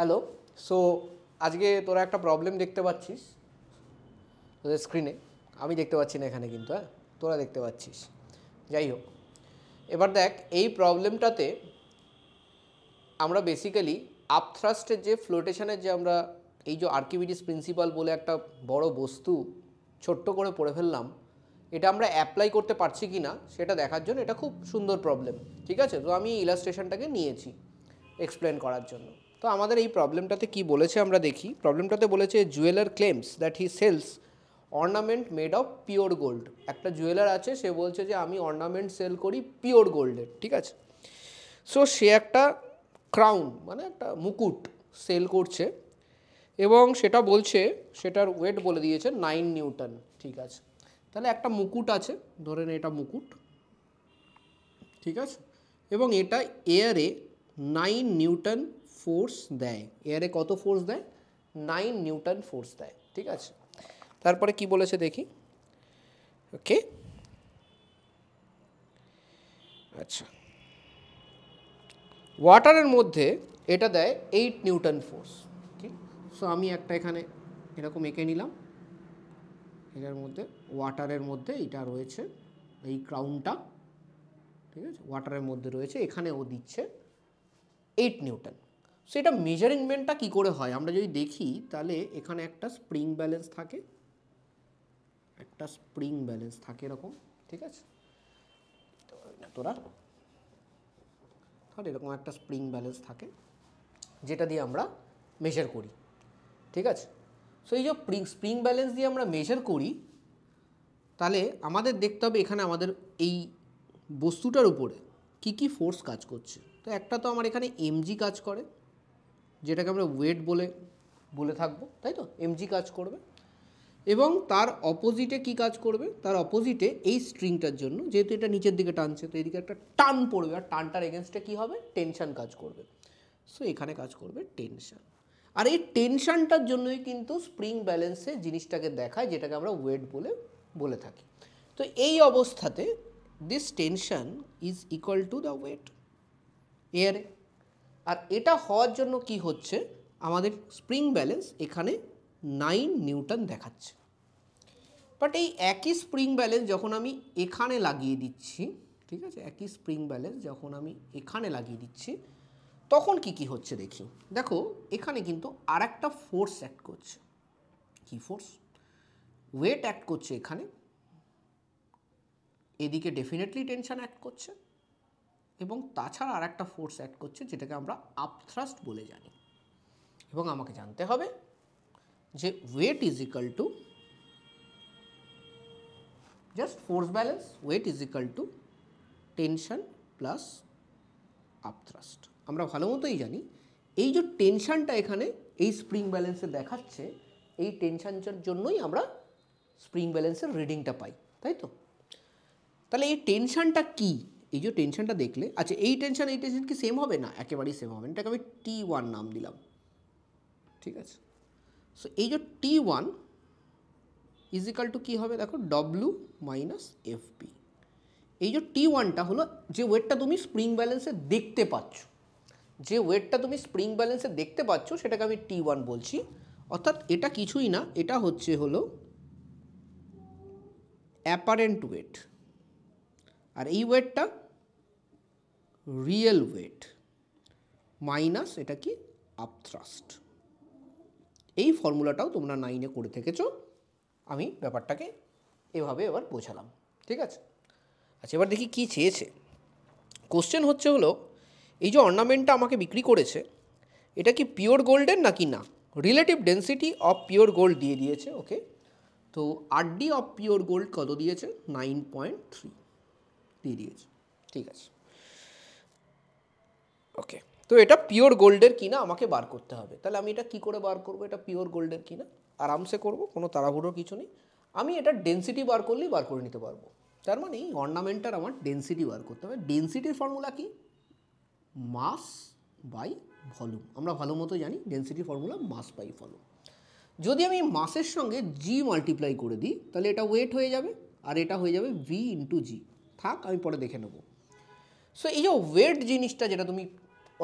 hello so আজকে তোরা একটা প্রবলেম দেখতে পাচ্ছিস তোদের স্ক্রিনে আমি দেখতে পাচ্ছি না এখানে কিন্তু হ্যাঁ তোরা দেখতে পাচ্ছিস যাই হোক এবার দেখ এই প্রবলেমটাতে আমরা বেসিক্যালি আপথ্রাস্টের যে ফ্লোটেশনের যে আমরা এই যে আর্কিভিটিস প্রিন্সিপাল বলে একটা বড় বস্তু ছোট্ট করে পড়ে ফেললাম এটা আমরা অ্যাপ্লাই করতে পারছি কি না সেটা দেখার জন্য এটা খুব সুন্দর প্রবলেম ঠিক আছে তো আমি ইলাস্ট্রেশনটাকে নিয়েছি এক্সপ্লেন করার জন্য তো আমাদের এই প্রবলেমটাতে কি বলেছে আমরা দেখি প্রবলেমটাতে বলেছে jeweller claims that he sells ornament made of pure gold একটা জুয়েলার আছে সে বলছে যে আমি অর্নামেন্ট সেল করি পিওর গোল্ডের ঠিক আছে সো সে একটা ক্রাউন মানে একটা মুকুট সেল করছে এবং সেটা বলছে সেটার ওয়েট বলে দিয়েছে নাইন নিউটন ঠিক আছে তাহলে একটা মুকুট আছে ধরেন এটা মুকুট ঠিক আছে এবং এটা এয়ারে নাইন নিউটন ফোর্স দেয় এয়ারে কত ফোর্স দেয় নাইন নিউটন ফোর্স দেয় ঠিক আছে তারপরে কি বলেছে দেখি ওকে আচ্ছা ওয়াটারের মধ্যে এটা দেয় eight newton force okay so আমি একটা এখানে এরকম এঁকে নিলাম এটার মধ্যে ওয়াটারের মধ্যে এটা রয়েছে এই ক্রাউনটা ঠিক আছে ওয়াটারের মধ্যে রয়েছে এখানে ও দিচ্ছে এইট নিউটন সো এটা মেজারিংমেন্টটা কী করে হয় আমরা যদি দেখি তাহলে এখানে একটা স্প্রিং ব্যালেন্স থাকে একটা স্প্রিং ব্যালেন্স থাকে এরকম ঠিক আছে তোরা ধর এরকম একটা স্প্রিং ব্যালেন্স থাকে যেটা দিয়ে আমরা মেজার করি ঠিক আছে সো এই যে স্প্রিং ব্যালেন্স দিয়ে আমরা মেজার করি তাহলে আমাদের দেখতে হবে এখানে আমাদের এই বস্তুটার উপরে কি কি ফোর্স কাজ করছে তো একটা তো আমার এখানে এমজি কাজ করে যেটাকে আমরা ওয়েট বলে বলে থাকবো তাই তো এমজি কাজ করবে এবং তার অপোজিটে কি কাজ করবে তার অপোজিটে এই স্ট্রিংটার জন্য যেহেতু এটা নিচের দিকে টানছে তো এদিকে একটা টান পড়বে আর টানটার এগেনস্টে কী হবে টেনশান কাজ করবে সো এখানে কাজ করবে টেনশান আর এই টেনশানটার জন্যই কিন্তু স্প্রিং ব্যালেন্সে জিনিসটাকে দেখায় যেটাকে আমরা ওয়েট বলে বলে থাকি তো এই অবস্থাতে this tension is equal to the weight এয়ারে আর এটা হওয়ার জন্য কি হচ্ছে আমাদের স্প্রিং ব্যালেন্স এখানে নাইন নিউটন দেখাচ্ছে বাট এই একই স্প্রিং ব্যালেন্স যখন আমি এখানে লাগিয়ে দিচ্ছি ঠিক আছে একই স্প্রিং ব্যালেন্স যখন আমি এখানে লাগিয়ে দিচ্ছি তখন কি কি হচ্ছে দেখি দেখো এখানে কিন্তু আর একটা ফোর্স অ্যাক্ট করছে কি ফোর্স ওয়েট অ্যাক্ট করছে এখানে এদিকে ডেফিনেটলি টেনশান অ্যাক্ট করছে এবং তাছাড়া আর একটা ফোর্স অ্যাক্ট করছে যেটাকে আমরা আপথ্রাস্ট বলে জানি এবং আমাকে জানতে হবে যে weight is equal to just force balance weight is equal to tension plus upthrust আমরা ভালো মতোই জানি এই যে টেনশানটা এখানে এই স্প্রিং ব্যালেন্সে দেখাচ্ছে এই টেনশানটার জন্যই আমরা স্প্রিং ব্যালেন্সের রিডিংটা পাই তাই তো তাহলে এই টেনশানটা কী এই যে টেনশনটা দেখলে আচ্ছা এই টেনশন এই টেনশন কি সেম হবে না একেবারেই সেম হবে না এটাকে আমি টি ওয়ান নাম দিলাম ঠিক আছে সো এই যে টি ওয়ান ইজিক্যাল টু কী হবে দেখো ডব্লু মাইনাস এফপি এই যে টি ওয়ানটা হলো যে ওয়েটটা তুমি স্প্রিং ব্যালেন্সে দেখতে পাচ্ছ যে ওয়েটটা তুমি স্প্রিং ব্যালেন্সে দেখতে পাচ্ছ সেটাকে আমি টি ওয়ান বলছি অর্থাৎ এটা কিছুই না এটা হচ্ছে হলো অ্যাপারেন্ট ওয়েট আর এই ওয়েটটা রিয়েল ওয়েট মাইনাস এটা কি আপথ্রাস্ট এই ফর্মুলাটাও তোমরা নাইনে করে থেকেছ আমি ব্যাপারটাকে এভাবে এবার বোঝালাম ঠিক আছে আচ্ছা এবার দেখি কি চেয়েছে কোশ্চেন হচ্ছে হলো এই যে অর্নামেন্টটা আমাকে বিক্রি করেছে এটা কি পিওর গোল্ডের নাকি না relative density of pure gold দিয়ে দিয়েছে ওকে তো আরডি অফ পিওর গোল্ড কত দিয়েছে নাইন পয়েন্ট থ্রি দিয়ে দিয়েছে ঠিক আছে ওকে তো এটা পিওর গোল্ডের কিনা আমাকে বার করতে হবে তাহলে আমি এটা কি করে বার করব এটা পিওর গোল্ডের কিনা আরামসে করব কোনো তাড়াহুড়োর কিছু নেই আমি এটা ডেন্সিটি বার করলেই বার করে নিতে পারবো তার মানে এই অর্নামেন্টটার আমার ডেন্সিটি বার করতে হবে ডেন্সিটির ফর্মুলা কি মাস বাই ভলুম আমরা ভালো মতো জানি ডেন্সিটির ফর্মুলা মাস বাই ভলুম যদি আমি মাসের সঙ্গে জি মাল্টিপ্লাই করে দিই তাহলে এটা ওয়েট হয়ে যাবে আর এটা হয়ে যাবে ভি ইন্টু জি থাক আমি পরে দেখে নেব সো এই যে ওয়েট জিনিসটা যেটা তুমি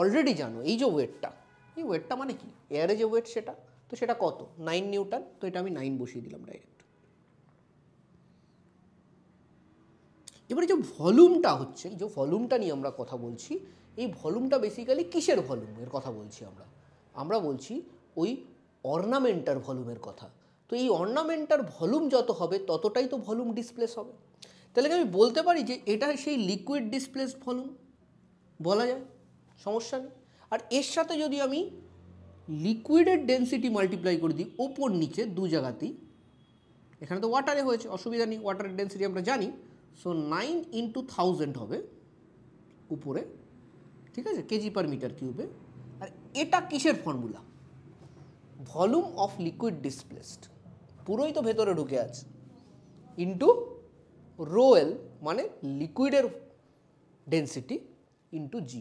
অলরেডি জানো এই যে ওয়েটটা এই ওয়েটটা মানে কি এয়ারে যে ওয়েট সেটা তো সেটা কত নাইন নিউটন তো এটা আমি নাইন বসিয়ে দিলাম ডাইরেক্ট এবারে যে ভলিউমটা হচ্ছে যে ভলিউমটা নিয়ে আমরা কথা বলছি এই ভলিউমটা বেসিক্যালি কিসের ভলিউমের কথা বলছি আমরা আমরা বলছি ওই অর্নামেন্টার ভলিউমের কথা তো এই অর্নামেন্টার ভলিউম যত হবে ততটাই তো ভলিউম ডিসপ্লেস হবে তাহলে আমি বলতে পারি যে এটা সেই লিকুইড ডিসপ্লেস ভলিউম বলা যায় সমস্যা নেই আর এর সাথে যদি আমি লিকুইডের ডেন্সিটি মাল্টিপ্লাই করে দিই ওপর নিচে দু জায়গাতেই এখানে তো ওয়াটারে হয়েছে অসুবিধা নেই ওয়াটারের ডেন্সিটি আমরা জানি সো নাইন ইন্টু থাউজেন্ড হবে উপরে ঠিক আছে কেজি পার মিটার কিউবে আর এটা কিসের formula volume of liquid displaced পুরোই তো ভেতরে ঢুকে আছে ইন্টু রোয়েল মানে লিকুইডের ডেন্সিটি ইন্টু জি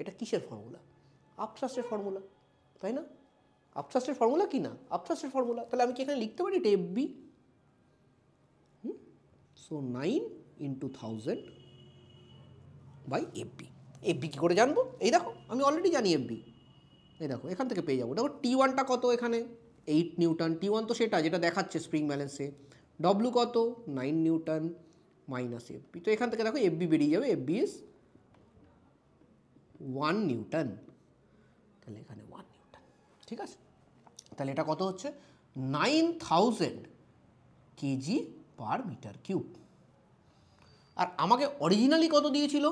এটা কিসের ফর্মুলা আপট্রাস্টের ফর্মুলা তাই না আপট্রাস্টের ফর্মুলা কি না আপট্রাস্টের ফর্মুলা তাহলে আমি কি এখানে লিখতে পারি এটা F B so nine into thousand by FB FB কী করে জানবো এই দেখো আমি অলরেডি জানি এফবি এই দেখো এখান থেকে পেয়ে যাবো দেখো টি ওয়ানটা কত এখানে এইট নিউটন টি ওয়ান তো সেটা যেটা দেখাচ্ছে স্প্রিং ব্যালেন্সে ডব্লু কত নাইন নিউটন মাইনাস এফবি তো এখান থেকে দেখো এফবি বেরিয়ে যাবে এফবি ইস ওয়ান নিউটন তাহলে এখানে ওয়ান নিউটন ঠিক আছে তাহলে এটা কত হচ্ছে nine thousand kg per metre cube আর আমাকে অরিজিনালি কত দিয়েছিল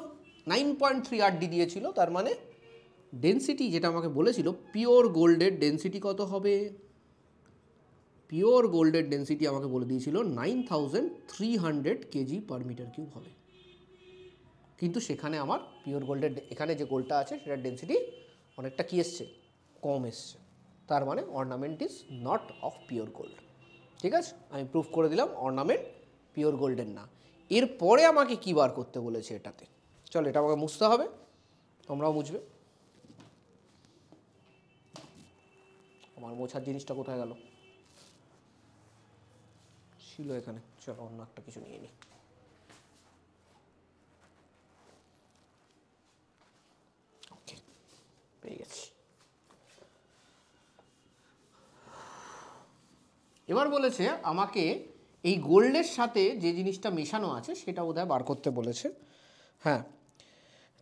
নাইন পয়েন্ট থ্রি আর ডি দিয়েছিল তার মানে ডেন্সিটি যেটা আমাকে বলেছিল পিওর গোল্ডের ডেন্সিটি কত হবে পিওর গোল্ডের ডেন্সিটি আমাকে বলে দিয়েছিল nine thousand three hundred kg per metre cube হবে কিন্তু সেখানে আমার পিওর গোল্ডের এখানে যে গোল্ডটা আছে সেটার ডেন্সিটি অনেকটা কী এসছে কম এসছে তার মানে ornament is not of pure gold ঠিক আছে আমি প্রুফ করে দিলাম অর্নামেন্ট পিওর গোল্ডের না এরপরে আমাকে কী বার করতে বলেছে এটাতে চল এটা আমাকে মুছতে হবে তোমরাও মুছবে আমার মোছার জিনিসটা কোথায় গেল ছিল এখানে চলো অন্য একটা কিছু নিয়ে নিই পেয়েছি এবার বলেছে আমাকে এই গোল্ডের সাথে যে জিনিসটা মেশানো আছে সেটা বোধহয় বার করতে বলেছে হ্যাঁ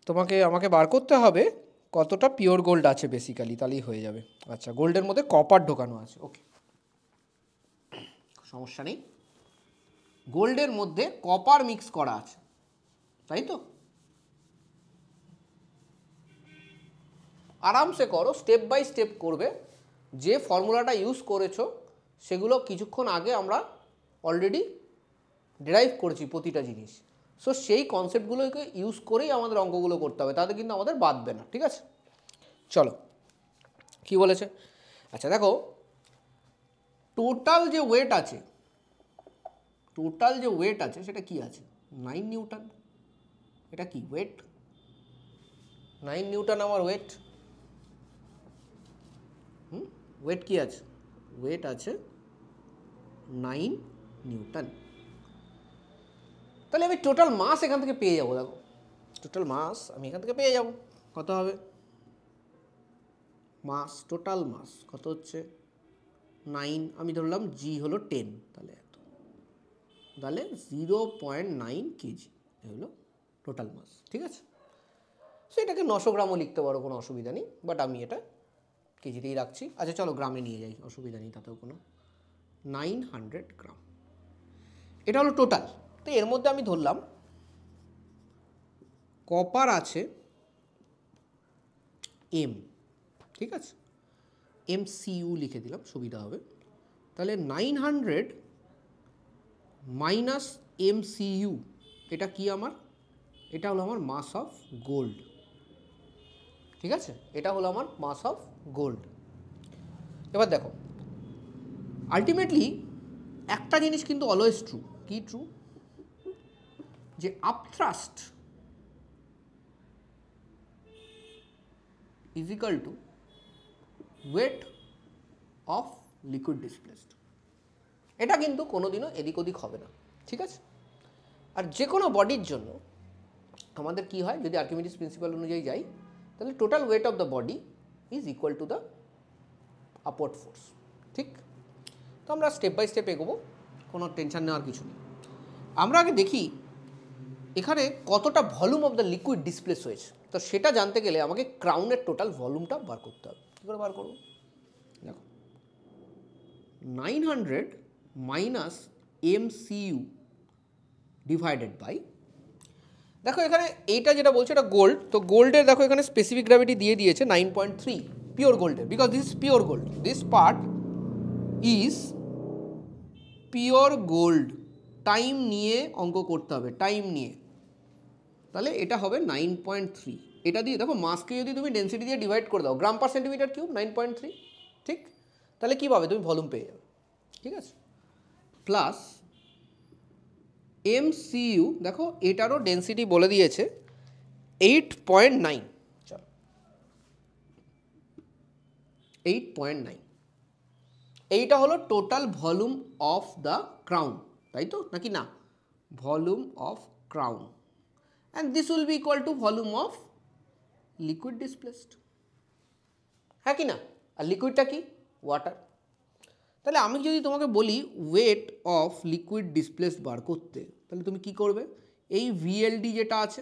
তোমাকে আমাকে বার করতে হবে কতটা পিওর গোল্ড আছে বেসিক্যালি তাহলেই হয়ে যাবে আচ্ছা গোল্ডের মধ্যে কপার ঢোকানো আছে ওকে সমস্যা নেই গোল্ডের মধ্যে কপার মিক্স করা আছে তাই তো আরামসে করো স্টেপ বাই স্টেপ করবে যে ফর্মুলাটা ইউজ করেছো সেগুলো কিছুক্ষণ আগে আমরা অলরেডি ডেরাইভ করেছি প্রতিটা জিনিস সো সেই কনসেপ্টগুলোকে ইউজ করেই আমাদের অঙ্কগুলো করতে হবে তাতে কিন্তু আমাদের বাঁধবে না ঠিক আছে চলো কি বলেছে আচ্ছা দেখো টোটাল যে ওয়েট আছে টোটাল যে ওয়েট আছে সেটা কি আছে নাইন নিউটন এটা কি ওয়েট নাইন নিউটন আমার ওয়েট হুম ওয়েট কি আছে ওয়েট আছে নাইন নিউটন তাহলে আমি টোটাল মাস এখান থেকে পেয়ে যাবো দেখো টোটাল মাস আমি এখান থেকে পেয়ে যাব কত হবে মাস টোটাল মাস কত হচ্ছে নাইন আমি ধরলাম জি হলো টেন তাহলে এত তাহলে জিরো পয়েন্ট নাইন কেজি এ টোটাল মাস ঠিক আছে এটাকে নশো গ্রামও লিখতে পারো কোনো অসুবিধা নেই বাট আমি এটা কেজিতেই রাখছি আচ্ছা চলো গ্রামে নিয়ে যাই অসুবিধা নেই তাতেও কোনো নাইন হান্ড্রেড গ্রাম এটা হলো টোটাল তো এর মধ্যে আমি ধরলাম কপার আছে এম ঠিক আছে এম সিইউ লিখে দিলাম সুবিধা হবে তাহলে nine hundred minus M CU এটা কি আমার এটা হলো আমার মাস অফ গোল্ড ঠিক আছে এটা হলো আমার মাস অফ গোল্ড এবার দেখো আলটিমেটলি একটা জিনিস কিন্তু অলওয়েজ ট্রু কি ট্রু যে upthrust is equal to weight of liquid displaced এটা কিন্তু কোনোদিনও এদিক ওদিক হবে না ঠিক আছে আর যে কোনো বডির জন্য আমাদের কি হয় যদি আর্কিমিডিস প্রিন্সিপাল অনুযায়ী যাই তাহলে total weight of the body is equal to the upward force ঠিক তো আমরা স্টেপ বাই স্টেপ এগোবো কোনো টেনশান নেওয়ার কিছু নেই আমরা আগে দেখি এখানে কতটা volume of the liquid displace হয়েছে তো সেটা জানতে গেলে আমাকে ক্রাউনের টোটাল ভলিউমটা বার করতে হবে কী করে বার করবো দেখো nine hundred minus MCU divided by দেখো এখানে এইটা যেটা বলছে এটা গোল্ড তো গোল্ডের দেখো এখানে স্পেসিফিক গ্র্যাভিটি দিয়ে দিয়েছে নাইন পয়েন্ট থ্রি পিওর গোল্ডের because this is pure gold this part is pure gold time নিয়ে অঙ্ক করতে হবে টাইম নিয়ে তাহলে এটা হবে নাইন পয়েন্ট থ্রি এটা দিয়ে দেখো মাসকে যদি তুমি ডেন্সিটি দিয়ে ডিভাইড করে দাও gram per centimetre cube nine point three ঠিক তাহলে কী পাবে তুমি ভলিউম পেয়ে যাবে ঠিক আছে প্লাস এম সিইউ দেখো এটারও ডেন্সিটি বলে দিয়েছে এইট পয়েন্ট নাইন চলো এইট পয়েন্ট নাইন এইটা হলো total volume of the crown তাই তো নাকি না volume of crown and this will be equal to volume of liquid displaced হ্যাঁ কি না আর লিকুইডটা কি ওয়াটার তাহলে আমি যদি তোমাকে বলি ওয়েট অফ লিকুইড ডিসপ্লেস বার করতে তাহলে তুমি কি করবে এই ভিএলডি যেটা আছে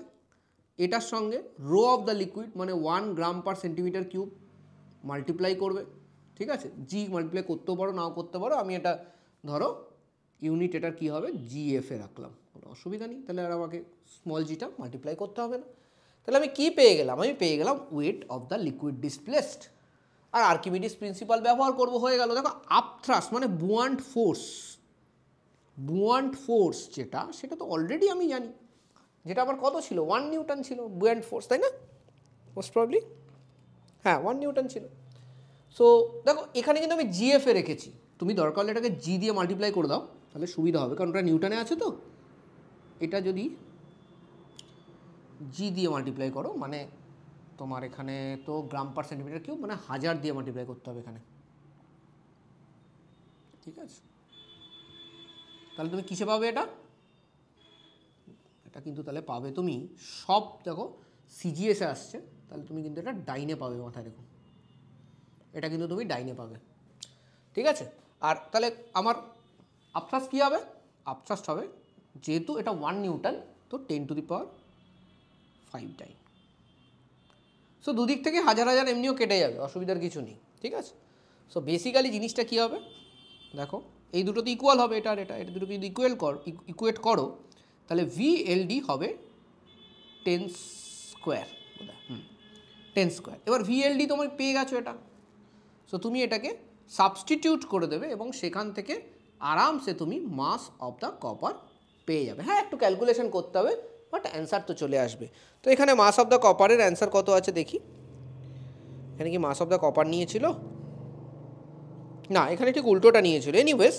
এটার সঙ্গে রো অফ দ্য লিকুইড মানে one gram per centimetre cube multiply করবে ঠিক আছে জি মাল্টিপ্লাই করতেও পারো নাও করতে পারো আমি এটা ধরো ইউনিট এটার কী হবে জি এফে রাখলাম কোনো অসুবিধা নেই তাহলে আর আমাকে স্মল জিটা মাল্টিপ্লাই করতে হবে না তাহলে আমি কি পেয়ে গেলাম আমি পেয়ে গেলাম weight of the liquid displaced আর আর্কিমিডিস প্রিন্সিপাল ব্যবহার করব হয়ে গেল দেখো আপথ্রাস মানে বুয়ান্ট ফোর্স বুয়ান্ট ফোর্স যেটা সেটা তো অলরেডি আমি জানি যেটা আমার কত ছিল ওয়ান নিউটন ছিল বুয়ান্ট ফোর্স তাই না মোস্ট প্রবলি হ্যাঁ ওয়ান নিউটন ছিল সো দেখো এখানে কিন্তু আমি এ রেখেছি তুমি দরকার হলে এটাকে জি দিয়ে মাল্টিপ্লাই করে দাও তাহলে সুবিধা হবে কারণ ওটা নিউটনে আছে তো এটা যদি জি দিয়ে মাল্টিপ্লাই করো মানে তোমার এখানে তো গ্রাম পার সেন্টিমিটার কিউব মানে হাজার দিয়ে মাল্টিপ্লাই করতে হবে এখানে ঠিক আছে তাহলে তুমি কিসে পাবে এটা এটা কিন্তু তাহলে পাবে তুমি সব দেখো সিজিএসে আসছে তাহলে তুমি কিন্তু এটা ডাইনে পাবে মাথায় রেখো এটা কিন্তু তুমি ডাইনে পাবে ঠিক আছে আর তাহলে আমার আপসাস কী হবে আপসাস্ট হবে যেহেতু এটা ওয়ান নিউটন তো ten to the power five dyne so দুদিক থেকে হাজার হাজার এমনিও কেটে যাবে অসুবিধার কিছু নেই ঠিক আছে সো বেসিক্যালি জিনিসটা কী হবে দেখো এই দুটো তো ইকুয়াল হবে এটা আর এটা এটা দুটোকে যদি ইকুয়াল কর ইকুয়েট করো তাহলে ভিএলডি হবে টেন স্কোয়ার হুম টেন স্কোয়ার এবার ভিএলডি তোমার পেয়ে গেছো এটা সো তুমি এটাকে সাবস্টিটিউট করে দেবে এবং সেখান থেকে আরামসে তুমি মাস অফ দ্য কপার পেয়ে যাবে হ্যাঁ একটু ক্যালকুলেশন করতে হবে বাট অ্যান্সার তো চলে আসবে তো এখানে মাস অফ দ্য কপারের অ্যান্সার কত আছে দেখি এখানে কি মাস অফ দ্য কপার নিয়েছিল না এখানে ঠিক উল্টোটা নিয়েছিল এনিওয়েজ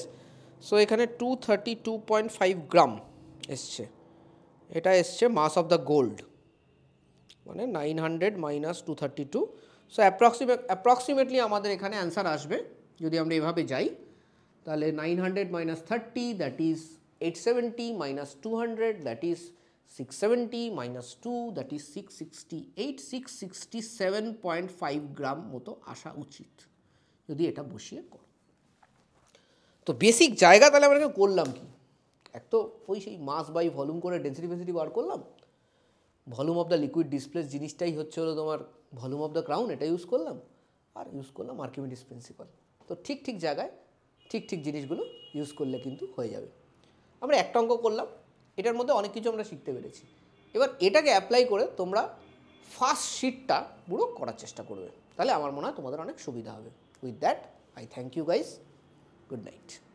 সো এখানে two thirty two point five gram এসছে এটা এসছে মাস অফ দ্য গোল্ড মানে nine hundred minus two thirty two so approximate approximately আমাদের এখানে অ্যান্সার আসবে যদি আমরা এভাবে যাই তাহলে nine hundred minus thirty that is eight seventy minus two hundred that is 670 eight six sixty seven point five gram মতো আসা উচিত যদি এটা বসিয়ে করো তো বেসিক জায়গা তাহলে আমরা করলাম কি এক তো ওই সেই মাস বাই ভলিউম করে ডেন্সিটি ফেন্সিটি বার করলাম volume of the liquid displace জিনিসটাই হচ্ছে হলো তোমার ভলিউম অফ দ্য ক্রাউন এটা ইউজ করলাম আর ইউজ করলাম আর্কিমিডিস প্রিন্সিপাল তো ঠিক ঠিক জায়গায় ঠিক ঠিক জিনিসগুলো ইউজ করলে কিন্তু হয়ে যাবে আমরা একটা অঙ্ক করলাম এটার মধ্যে অনেক কিছু আমরা শিখতে পেরেছি এবার এটাকে অ্যাপ্লাই করে তোমরা ফার্স্ট শিটটা পুরো করার চেষ্টা করবে তাহলে আমার মনে হয় তোমাদের অনেক সুবিধা হবে with that I thank you guys good night